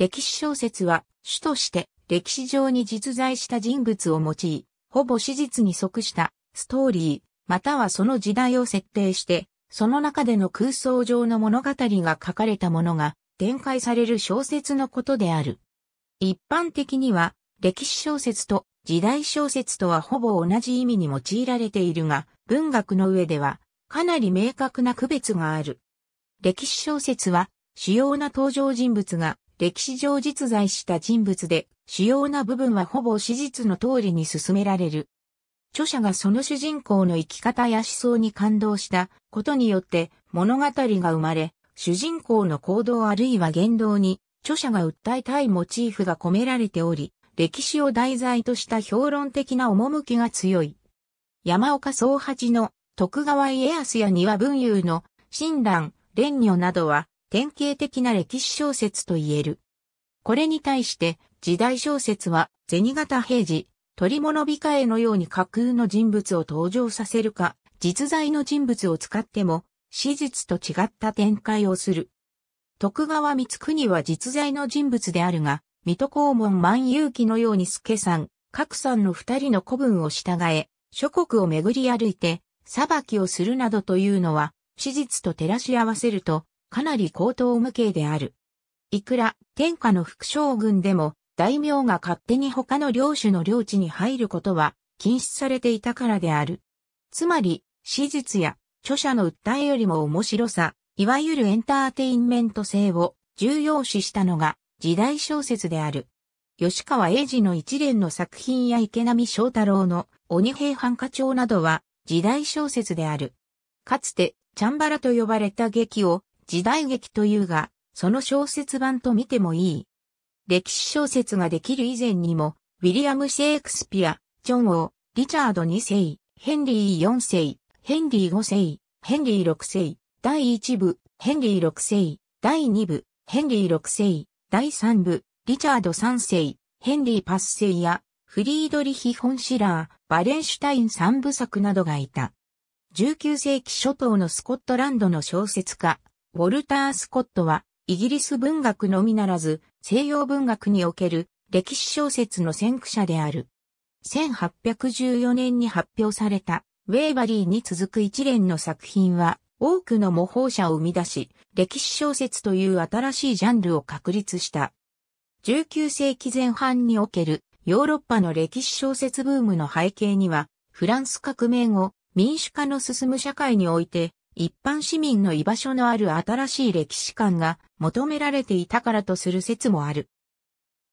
歴史小説は主として歴史上に実在した人物を用い、ほぼ史実に即したストーリー、またはその時代を設定して、その中での空想上の物語が書かれたものが展開される小説のことである。一般的には歴史小説と時代小説とはほぼ同じ意味に用いられているが、文学の上ではかなり明確な区別がある。歴史小説は主要な登場人物が歴史上実在した人物で、主要な部分はほぼ史実の通りに進められる。著者がその主人公の生き方や思想に感動したことによって物語が生まれ、主人公の行動あるいは言動に著者が訴えたいモチーフが込められており、歴史を題材とした評論的な趣が強い。山岡宗八の徳川家康や庭文雄の親鸞、蓮女などは典型的な歴史小説と言える。これに対して、時代小説は、銭形平次、鳥物控えのように架空の人物を登場させるか、実在の人物を使っても、史実と違った展開をする。徳川光国は実在の人物であるが、水戸黄門万有記のように助さん、格さんの二人の古文を従え、諸国を巡り歩いて、裁きをするなどというのは、史実と照らし合わせると、かなり高等無形である。いくら天下の副将軍でも大名が勝手に他の領主の領地に入ることは禁止されていたからである。つまり、史実や著者の訴えよりも面白さ、いわゆるエンターテインメント性を重要視したのが時代小説である。吉川英治の一連の作品や池波正太郎の鬼平犯科帳などは時代小説である。かつてチャンバラと呼ばれた劇を時代劇というが、その小説版と見てもいい。歴史小説ができる以前にも、ウィリアム・シェイクスピア、ジョン・オー、リチャード2世、ヘンリー4世、ヘンリー5世、ヘンリー6世、第1部、ヘンリー6世、第2部、ヘンリー6世、第3部、リチャード3世、ヘンリー・パッセイや、フリードリヒ・ホンシラー、バレンシュタイン3部作などがいた。19世紀初頭のスコットランドの小説家、ウォルター・スコットは、イギリス文学のみならず、西洋文学における歴史小説の先駆者である。1814年に発表された、ウェイバリーに続く一連の作品は、多くの模倣者を生み出し、歴史小説という新しいジャンルを確立した。19世紀前半におけるヨーロッパの歴史小説ブームの背景には、フランス革命後、民主化の進む社会において、一般市民の居場所のある新しい歴史観が求められていたからとする説もある。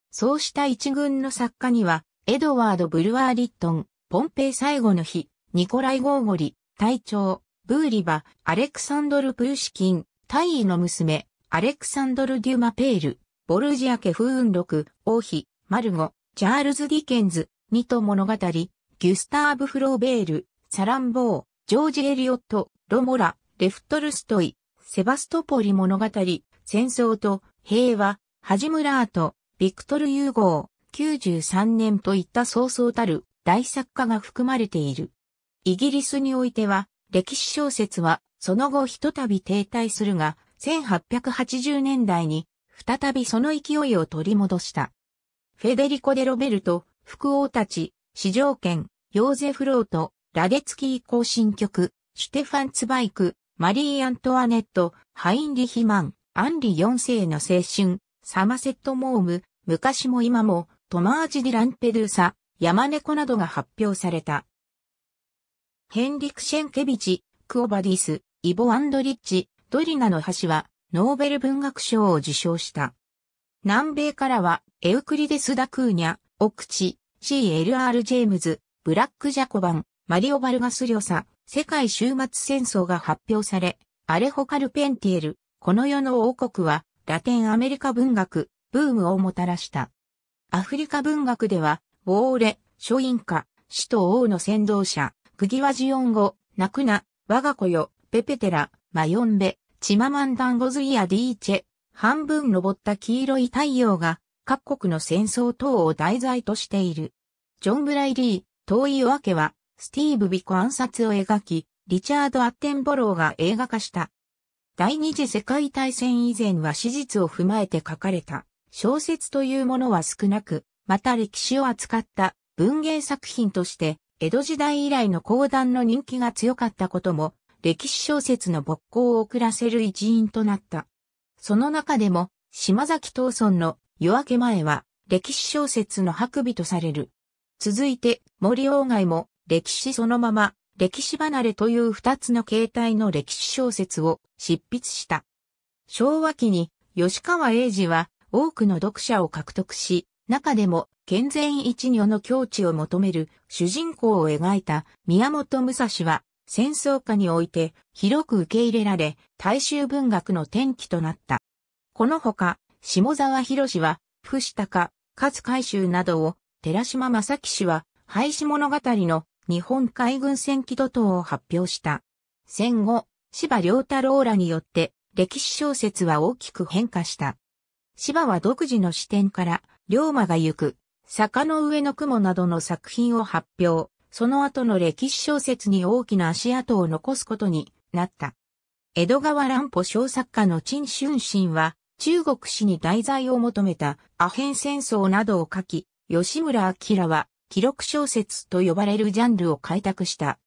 そうした一軍の作家には、エドワード・ブルワー・リットン、ポンペイ最後の日、ニコライ・ゴーゴリ、隊長、ブーリバ、アレクサンドル・プーシキン、大尉の娘、アレクサンドル・デュマ・ペール、ボルジア家風雲録、王妃、マルゴ、チャールズ・ディケンズ、ニト物語、ギュスターブ・フローベール、サランボー、ジョージ・エリオット、ロモラ、レフトルストイ、セバストポリ物語、戦争と平和、ハジムラート、ビクトル融合、93年といったそうそうたる大作家が含まれている。イギリスにおいては、歴史小説はその後ひとたび停滞するが、1880年代に再びその勢いを取り戻した。フェデリコ・デ・ロベルト、福王たち、市場権、ヨーゼフ・ロート、ラデツキー行進曲、シュテファン・ツバイク、マリー・アントワネット、ハインリヒマン、アンリ4世の青春、サマセット・モーム、昔も今も、トマージ・ディ・ランペドゥーサ、ヤマネコなどが発表された。ヘンリク・シェンケビチ、クオバディス、イボ・アンドリッチ、ドリナの橋は、ノーベル文学賞を受賞した。南米からは、エウクリデス・ダ・クーニャ、オクチ、CLR・ ジェームズ、ブラック・ジャコバン、マリオ・バルガス・リョサ、世界終末戦争が発表され、アレホ・カルペンティエル、この世の王国は、ラテンアメリカ文学、ブームをもたらした。アフリカ文学では、ウォーレ、書院家、死と王の先導者、グギワジオン語、ナクナ、我が子よ、ペペテラ、マヨンベ、チママンダンゴズイアディーチェ、半分登った黄色い太陽が、各国の戦争等を題材としている。ジョン・ブライリー、遠い夜明けは、スティーブ・ビコ暗殺を描き、リチャード・アッテンボローが映画化した。第二次世界大戦以前は史実を踏まえて書かれた小説というものは少なく、また歴史を扱った文芸作品として、江戸時代以来の講談の人気が強かったことも、歴史小説の勃興を遅らせる一因となった。その中でも、島崎東村の夜明け前は、歴史小説の白尾とされる。続いて、森鴎外も、歴史そのまま、歴史離れという二つの形態の歴史小説を執筆した。昭和期に吉川英治は多くの読者を獲得し、中でも健全一女の境地を求める主人公を描いた宮本武蔵は戦争下において広く受け入れられ大衆文学の転機となった。このほか、下沢博士は、伏高、勝海舟などを、寺島正樹氏は、廃止物語の日本海軍戦記土等を発表した。戦後、芝良太郎らによって歴史小説は大きく変化した。芝は独自の視点から、龍馬が行く、坂の上の雲などの作品を発表、その後の歴史小説に大きな足跡を残すことになった。江戸川乱歩小作家の陳春心は、中国史に題材を求めたアヘン戦争などを書き、吉村明は記録小説と呼ばれるジャンルを開拓した。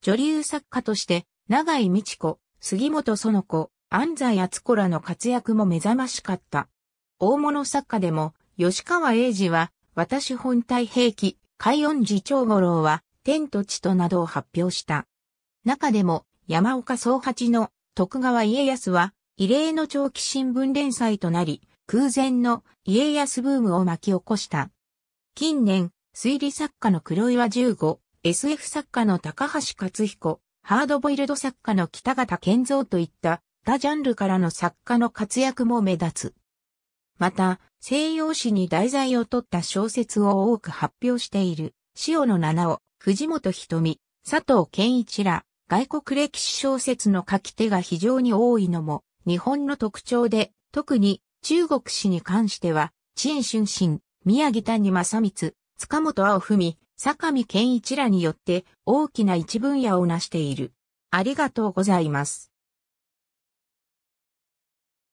女流作家として、長井美智子、杉本園子、安西厚子らの活躍も目覚ましかった。大物作家でも、吉川英治は、私本体兵器、海音寺長五郎は、天と地となどを発表した。中でも、山岡宗八の徳川家康は、異例の長期新聞連載となり、空前の家康ブームを巻き起こした。近年、推理作家の黒岩十五、SF 作家の高橋克彦、ハードボイルド作家の北方健三といった他ジャンルからの作家の活躍も目立つ。また、西洋史に題材を取った小説を多く発表している、塩野七尾、藤本瞳、佐藤健一ら、外国歴史小説の書き手が非常に多いのも、日本の特徴で、特に中国史に関しては、陳春新、宮城谷正光、塚本青文、坂見健一らによって大きな一分野を成している。ありがとうございます。